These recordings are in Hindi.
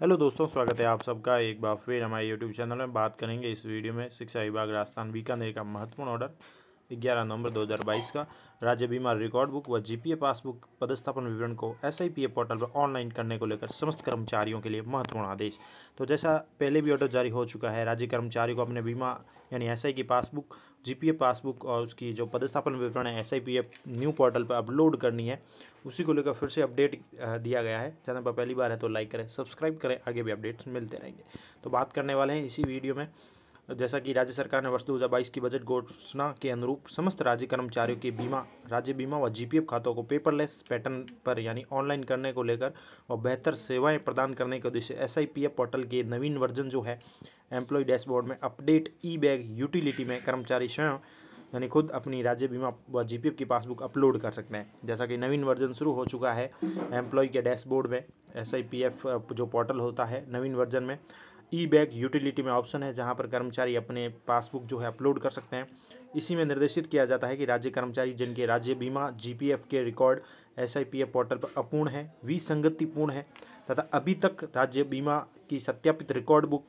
हेलो दोस्तों स्वागत है आप सबका एक बार फिर हमारे यूट्यूब चैनल में बात करेंगे इस वीडियो में शिक्षा विभाग राजस्थान बीकानेर का महत्वपूर्ण ऑर्डर ग्यारह नवंबर 2022 का राज्य बीमा रिकॉर्ड बुक व जीपीए पासबुक पदस्थापन विवरण को एसआईपीए पोर्टल पर ऑनलाइन करने को लेकर समस्त कर्मचारियों के लिए महत्वपूर्ण आदेश तो जैसा पहले भी ऑर्डर जारी हो चुका है राज्य कर्मचारी को अपने बीमा यानी एसआई की पासबुक जीपीए पासबुक और उसकी जो पदस्थापन विवरण है एसआईपीए न्यू पोर्टल पर अपलोड करनी है उसी को लेकर फिर से अपडेट दिया गया है चैनल पर पहली बार है तो लाइक करें सब्सक्राइब करें आगे भी अपडेट्स मिलते रहेंगे तो बात करने वाले हैं इसी वीडियो में जैसा कि राज्य सरकार ने वर्ष बाईस की बजट घोषणा के अनुरूप समस्त राज्य कर्मचारियों के बीमा राज्य बीमा व जीपीएफ खातों को पेपरलेस पैटर्न पर यानी ऑनलाइन करने को लेकर और बेहतर सेवाएं प्रदान करने के उद्देश्य एस पोर्टल के नवीन वर्जन जो है एम्प्लॉय डैशबोर्ड में अपडेट ई बैग यूटिलिटी में कर्मचारी स्वयं यानी खुद अपनी राज्य बीमा व एफ़ की पासबुक अपलोड कर सकते हैं जैसा कि नवीन वर्जन शुरू हो चुका है एम्प्लॉय के डैशबोर्ड में एस जो पोर्टल होता है नवीन वर्जन में ई बैग यूटिलिटी में ऑप्शन है जहाँ पर कर्मचारी अपने पासबुक जो है अपलोड कर सकते हैं इसी में निर्देशित किया जाता है कि राज्य कर्मचारी जिनके राज्य बीमा जीपीएफ के रिकॉर्ड एसआईपीएफ पोर्टल पर अपूर्ण है विसंगतिपूर्ण है तथा अभी तक राज्य बीमा की सत्यापित रिकॉर्ड बुक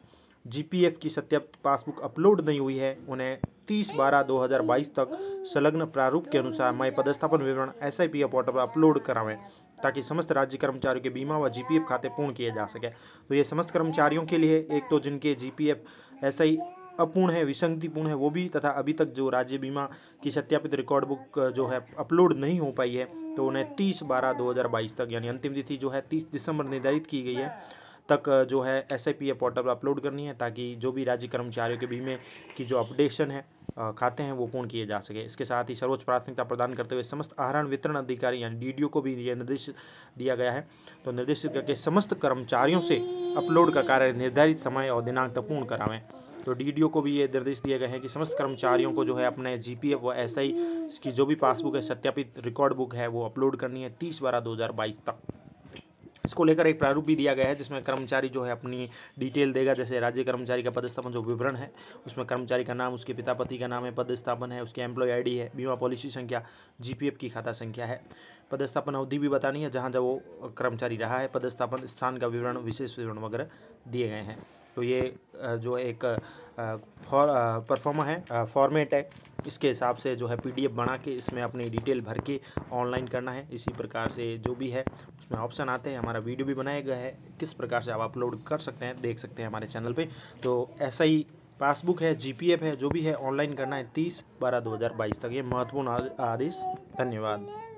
जीपीएफ की सत्यापित पासबुक अपलोड नहीं हुई है उन्हें 30 बारह 2022 तक संलग्न प्रारूप के अनुसार मैं पदस्थापन विवरण एस आई पोर्टल पर अपलोड करावें ताकि समस्त राज्य कर्मचारियों के बीमा व जीपीएफ खाते पूर्ण किए जा सके तो ये समस्त कर्मचारियों के लिए एक तो जिनके जीपीएफ ऐसा ही अपूर्ण है विसंगतिपूर्ण है वो भी तथा अभी तक जो राज्य बीमा की सत्यापित रिकॉर्ड बुक जो है अपलोड नहीं हो पाई है तो उन्हें तीस बारह दो तक यानी अंतिम तिथि जो है तीस दिसंबर निर्धारित की गई है तक जो है एस आई पोर्टल अपलोड करनी है ताकि जो भी राज्य कर्मचारियों के बीमे की जो अपडेशन है खाते हैं वो पूर्ण किए जा सके इसके साथ ही सर्वोच्च प्राथमिकता प्रदान करते हुए समस्त आहरण वितरण अधिकारी यानी डी को भी ये निर्देश दिया गया है तो निर्देशित करके समस्त कर्मचारियों से अपलोड का कार्य निर्धारित समय और दिनांक तक पूर्ण करावें तो डीडीओ को भी ये निर्देश दिए गए हैं कि समस्त कर्मचारियों को जो है अपने एफ व आई की जो भी पासबुक है सत्यापित रिकॉर्ड बुक है वो अपलोड करनी है तीस बारह दो हज़ार बाईस तक इसको लेकर एक प्रारूप भी दिया गया है जिसमें कर्मचारी जो है अपनी डिटेल देगा जैसे राज्य कर्मचारी का पदस्थापन जो विवरण है उसमें कर्मचारी का नाम उसके पिता पति का नाम है पदस्थापन है उसकी एम्प्लॉय आईडी है बीमा पॉलिसी संख्या जीपीएफ की खाता संख्या है पदस्थापन अवधि भी बतानी है जहाँ जहाँ वो कर्मचारी रहा है पदस्थापन स्थान का विवरण विशेष विवरण वगैरह दिए गए हैं तो ये जो एक फॉर परफॉर्मा है फॉर्मेट है इसके हिसाब से जो है पीडीएफ बना के इसमें अपनी डिटेल भर के ऑनलाइन करना है इसी प्रकार से जो भी है उसमें ऑप्शन आते हैं हमारा वीडियो भी बनाया गया है किस प्रकार से आप अपलोड कर सकते हैं देख सकते हैं हमारे चैनल पे तो ऐसा ही पासबुक है जीपीएफ है जो भी है ऑनलाइन करना है तीस बारह दो हज़ार बाईस तक ये महत्वपूर्ण आदेश धन्यवाद